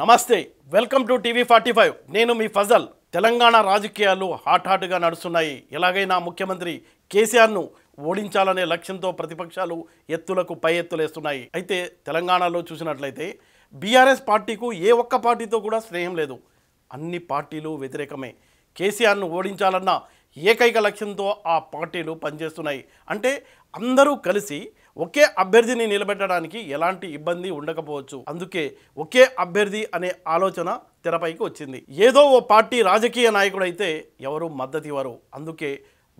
నమస్తే welcome to TV forty five నేను మీ ఫజల్ తెలంగాణ రాజకీయాలు హాట్ హాట్గా నడుస్తున్నాయి ఎలాగైనా ముఖ్యమంత్రి కేసీఆర్ను ఓడించాలనే లక్ష్యంతో ప్రతిపక్షాలు ఎత్తులకు పై ఎత్తులేస్తున్నాయి అయితే తెలంగాణలో చూసినట్లయితే బీఆర్ఎస్ పార్టీకు ఏ ఒక్క పార్టీతో కూడా స్నేహం లేదు అన్ని పార్టీలు వ్యతిరేకమే కేసీఆర్ను ఓడించాలన్న ఏకైక లక్ష్యంతో ఆ పార్టీలు పనిచేస్తున్నాయి అంటే అందరూ కలిసి ఒకే అభ్యర్థిని నిలబెట్టడానికి ఎలాంటి ఇబ్బంది ఉండకపోవచ్చు అందుకే ఒకే అభ్యర్థి అనే ఆలోచన తెరపైకి వచ్చింది ఏదో ఓ పార్టీ రాజకీయ నాయకుడైతే ఎవరు మద్దతు ఇవ్వరు అందుకే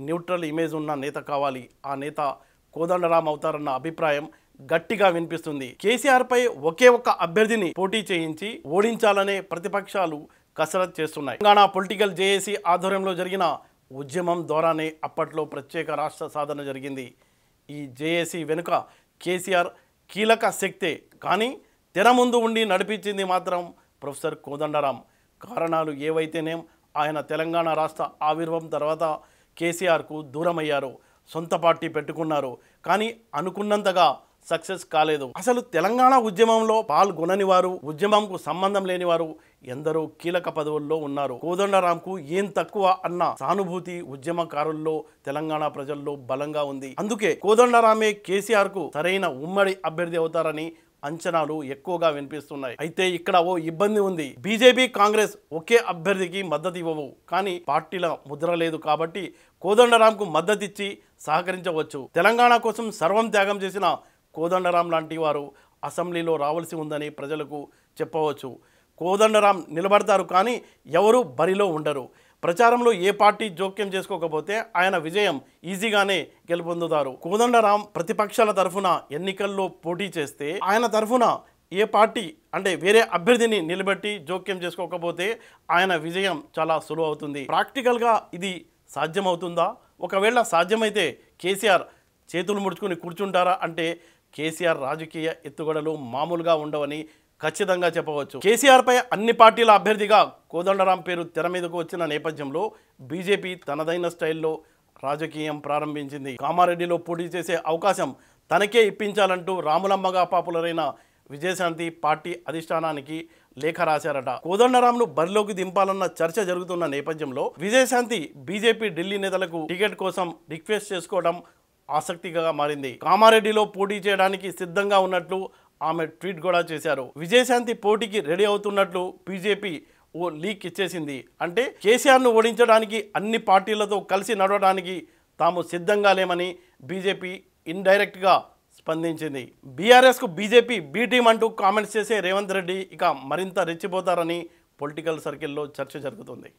న్యూట్రల్ ఇమేజ్ ఉన్న నేత కావాలి ఆ నేత కోదండరామ్ అవుతారన్న అభిప్రాయం గట్టిగా వినిపిస్తుంది కేసీఆర్పై ఒకే ఒక్క అభ్యర్థిని పోటీ చేయించి ఓడించాలనే ప్రతిపక్షాలు కసరత్ చేస్తున్నాయి తెలంగాణ పొలిటికల్ జేఏసీ ఆధ్వర్యంలో జరిగిన ఉద్యమం ద్వారానే అప్పట్లో ప్రత్యేక రాష్ట్ర సాధన జరిగింది ఈ జేఏసీ వెనుక కేసీఆర్ కీలక శక్తే కానీ తెర ముందు ఉండి నడిపించింది మాత్రం ప్రొఫెసర్ కోదండరాం కారణాలు ఏవైతేనేం ఆయన తెలంగాణ రాష్ట్ర ఆవిర్భం తర్వాత కేసీఆర్కు దూరమయ్యారు సొంత పార్టీ పెట్టుకున్నారు కానీ అనుకున్నంతగా సక్సెస్ కాలేదు అసలు తెలంగాణ ఉద్యమంలో పాల్గొనని వారు ఉద్యమంకు సంబంధం లేని వారు ఎందరో కీలక పదవుల్లో ఉన్నారు కోదండరాంకు ఏం తక్కువ అన్న సానుభూతి ఉద్యమకారుల్లో తెలంగాణ ప్రజల్లో బలంగా ఉంది అందుకే కోదండరామే కేసీఆర్ కు సరైన ఉమ్మడి అభ్యర్థి అవుతారని అంచనాలు ఎక్కువగా వినిపిస్తున్నాయి అయితే ఇక్కడ ఓ ఇబ్బంది ఉంది బీజేపీ కాంగ్రెస్ ఒకే అభ్యర్థికి మద్దతు ఇవ్వవు కానీ పార్టీల ముద్ర లేదు కాబట్టి కోదండరాంకు మద్దతిచ్చి సహకరించవచ్చు తెలంగాణ కోసం సర్వం త్యాగం చేసిన కోదండరాం లాంటి వారు అసెంబ్లీలో రావాల్సి ఉందని ప్రజలకు చెప్పవచ్చు కోదండరాం నిలబడతారు కానీ ఎవరు బరిలో ఉండరు ప్రచారంలో ఏ పార్టీ జోక్యం చేసుకోకపోతే ఆయన విజయం ఈజీగానే గెలుపొందుతారు కోదండరాం ప్రతిపక్షాల తరఫున ఎన్నికల్లో పోటీ చేస్తే ఆయన తరఫున ఏ పార్టీ అంటే వేరే అభ్యర్థిని నిలబెట్టి జోక్యం చేసుకోకపోతే ఆయన విజయం చాలా సులువు అవుతుంది ప్రాక్టికల్గా ఇది సాధ్యమవుతుందా ఒకవేళ సాధ్యమైతే కేసీఆర్ చేతులు ముడుచుకుని కూర్చుంటారా అంటే కేసీఆర్ రాజకీయ ఎత్తుగడలు మామూలుగా ఉండవని ఖచ్చితంగా చెప్పవచ్చు కేసీఆర్పై అన్ని పార్టీల అభ్యర్థిగా కోదండరాం పేరు తెర మీదకు వచ్చిన నేపథ్యంలో బీజేపీ తనదైన స్టైల్లో రాజకీయం ప్రారంభించింది కామారెడ్డిలో పోటీ చేసే అవకాశం తనకే ఇప్పించాలంటూ రాములమ్మగా పాపులరైన విజయశాంతి పార్టీ అధిష్టానానికి లేఖ రాశారట కోదండరాంను బరిలోకి దింపాలన్న చర్చ జరుగుతున్న నేపథ్యంలో విజయశాంతి బీజేపీ ఢిల్లీ నేతలకు టికెట్ కోసం రిక్వెస్ట్ చేసుకోవడం ఆసక్తిగా మారింది కామారెడ్డిలో పోటీ చేయడానికి సిద్ధంగా ఉన్నట్లు ఆమె ట్వీట్ కూడా చేశారు విజయశాంతి పోటీకి రెడీ అవుతున్నట్లు బీజేపీ ఓ లీక్ ఇచ్చేసింది అంటే కేసీఆర్ను ఓడించడానికి అన్ని పార్టీలతో కలిసి నడవడానికి తాము సిద్ధంగా లేమని బీజేపీ ఇండైరెక్ట్గా స్పందించింది బీఆర్ఎస్కు బీజేపీ బీటీం అంటూ కామెంట్స్ చేసే రేవంత్ రెడ్డి ఇక మరింత రెచ్చిపోతారని పొలిటికల్ సర్కిల్లో చర్చ జరుగుతుంది